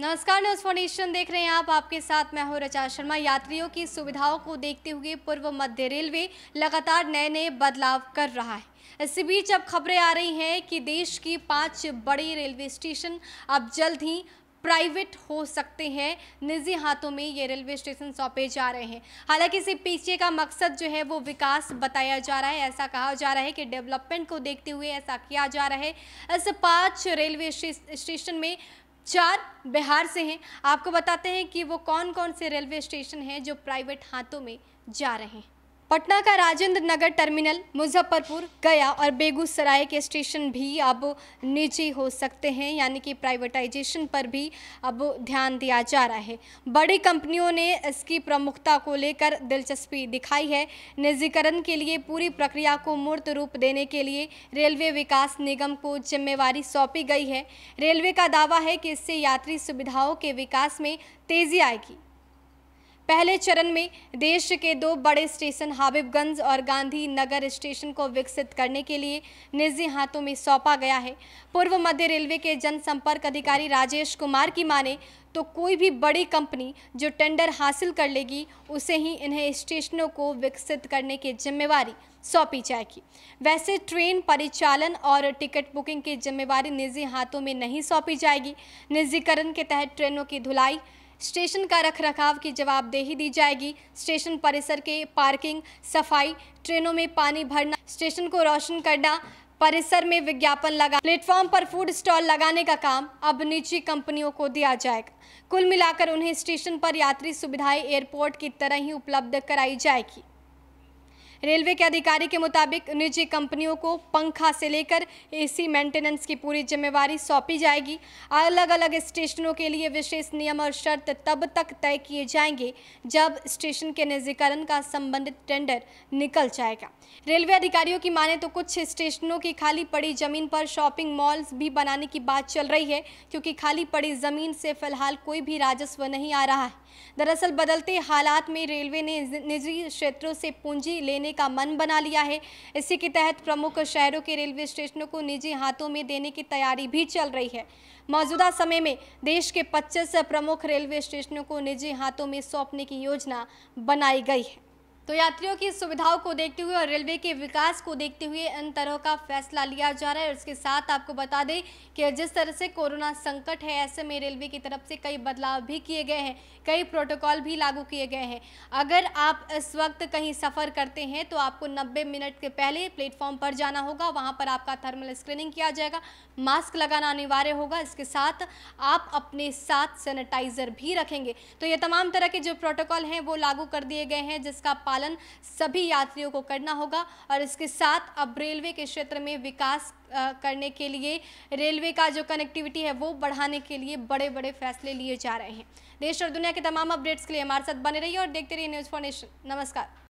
नमस्कार news foundation देख रहे हैं आप आपके साथ मैं हूं रचा शर्मा यात्रियों की सुविधाओं को देखते हुए पूर्व मध्य रेलवे लगातार नए नए बदलाव कर रहा है इसी बीच अब खबरें आ रही हैं कि देश की पांच बड़े रेलवे स्टेशन अब जल्द ही प्राइवेट हो सकते हैं निजी हाथों में ये रेलवे स्टेशन सौंपे जा रहे हैं हालांकि इसे पीछे का मकसद जो है वो विकास बताया जा रहा है ऐसा कहा जा रहा है कि डेवलपमेंट को देखते हुए ऐसा किया जा रहा है इस पांच रेलवे स्टेशन में चार बिहार से हैं आपको बताते हैं कि वो कौन कौन से रेलवे स्टेशन हैं जो प्राइवेट हाथों में जा रहे हैं पटना का राजेंद्र नगर टर्मिनल मुजफ्फरपुर गया और बेगूसराय के स्टेशन भी अब निजी हो सकते हैं यानी कि प्राइवेटाइजेशन पर भी अब ध्यान दिया जा रहा है बड़ी कंपनियों ने इसकी प्रमुखता को लेकर दिलचस्पी दिखाई है निजीकरण के लिए पूरी प्रक्रिया को मूर्त रूप देने के लिए रेलवे विकास निगम को जिम्मेवारी सौंपी गई है रेलवे का दावा है कि इससे यात्री सुविधाओं के विकास में तेजी आएगी पहले चरण में देश के दो बड़े स्टेशन हाबिबगंज और गांधी नगर स्टेशन को विकसित करने के लिए निजी हाथों में सौंपा गया है पूर्व मध्य रेलवे के जनसंपर्क अधिकारी राजेश कुमार की माने तो कोई भी बड़ी कंपनी जो टेंडर हासिल कर लेगी उसे ही इन्हें स्टेशनों को विकसित करने की जिम्मेवारी सौंपी जाएगी वैसे ट्रेन परिचालन और टिकट बुकिंग की जिम्मेवारी निजी हाथों में नहीं सौंपी जाएगी निजीकरण के तहत ट्रेनों की धुलाई स्टेशन का रखरखाव की जवाबदेही दी जाएगी स्टेशन परिसर के पार्किंग सफाई ट्रेनों में पानी भरना स्टेशन को रोशन करना परिसर में विज्ञापन लगा प्लेटफॉर्म पर फूड स्टॉल लगाने का काम अब निजी कंपनियों को दिया जाएगा कुल मिलाकर उन्हें स्टेशन पर यात्री सुविधाएं एयरपोर्ट की तरह ही उपलब्ध कराई जाएगी रेलवे के अधिकारी के मुताबिक निजी कंपनियों को पंखा से लेकर एसी मेंटेनेंस की पूरी जिम्मेवारी सौंपी जाएगी अलग अलग स्टेशनों के लिए विशेष नियम और शर्त तब तक तय किए जाएंगे जब स्टेशन के निजीकरण का संबंधित टेंडर निकल जाएगा रेलवे अधिकारियों की माने तो कुछ स्टेशनों की खाली पड़ी जमीन पर शॉपिंग मॉल्स भी बनाने की बात चल रही है क्योंकि खाली पड़ी जमीन से फिलहाल कोई भी राजस्व नहीं आ रहा है दरअसल बदलते हालात में रेलवे ने निजी क्षेत्रों से पूंजी लेने का मन बना लिया है इसी के तहत प्रमुख शहरों के रेलवे स्टेशनों को निजी हाथों में देने की तैयारी भी चल रही है मौजूदा समय में देश के 25 प्रमुख रेलवे स्टेशनों को निजी हाथों में सौंपने की योजना बनाई गई है तो यात्रियों की सुविधाओं को देखते हुए और रेलवे के विकास को देखते हुए इन तरह का फैसला लिया जा रहा है और इसके साथ आपको बता दें कि जिस तरह से कोरोना संकट है ऐसे में रेलवे की तरफ से कई बदलाव भी किए गए हैं कई प्रोटोकॉल भी लागू किए गए हैं अगर आप इस वक्त कहीं सफ़र करते हैं तो आपको नब्बे मिनट के पहले प्लेटफॉर्म पर जाना होगा वहाँ पर आपका थर्मल स्क्रीनिंग किया जाएगा मास्क लगाना अनिवार्य होगा इसके साथ आप अपने साथ सैनिटाइज़र भी रखेंगे तो ये तमाम तरह के जो प्रोटोकॉल हैं वो लागू कर दिए गए हैं जिसका पालन सभी यात्रियों को करना होगा और इसके साथ अब रेलवे के क्षेत्र में विकास करने के लिए रेलवे का जो कनेक्टिविटी है वो बढ़ाने के लिए बड़े बड़े फैसले लिए जा रहे हैं देश और दुनिया के तमाम अपडेट्स के लिए हमारे साथ बने रहिए और देखते रहिए न्यूज़ फॉर नेशन नमस्कार